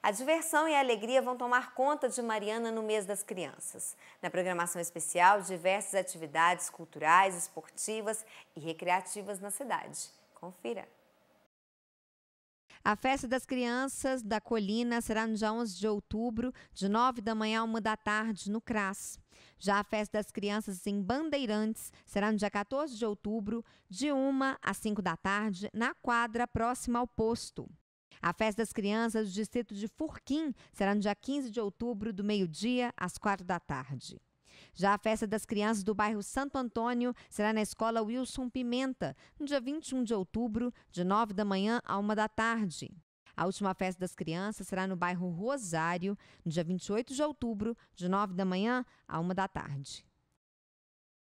A diversão e a alegria vão tomar conta de Mariana no mês das crianças. Na programação especial, diversas atividades culturais, esportivas e recreativas na cidade. Confira. A festa das crianças da Colina será no dia 11 de outubro, de 9 da manhã a 1 da tarde, no CRAS. Já a festa das crianças em Bandeirantes será no dia 14 de outubro, de 1 às 5 da tarde, na quadra próxima ao posto. A festa das crianças do distrito de Furquim será no dia 15 de outubro, do meio-dia às quatro da tarde. Já a festa das crianças do bairro Santo Antônio será na escola Wilson Pimenta, no dia 21 de outubro, de 9 da manhã a 1 da tarde. A última festa das crianças será no bairro Rosário, no dia 28 de outubro, de 9 da manhã a 1 da tarde.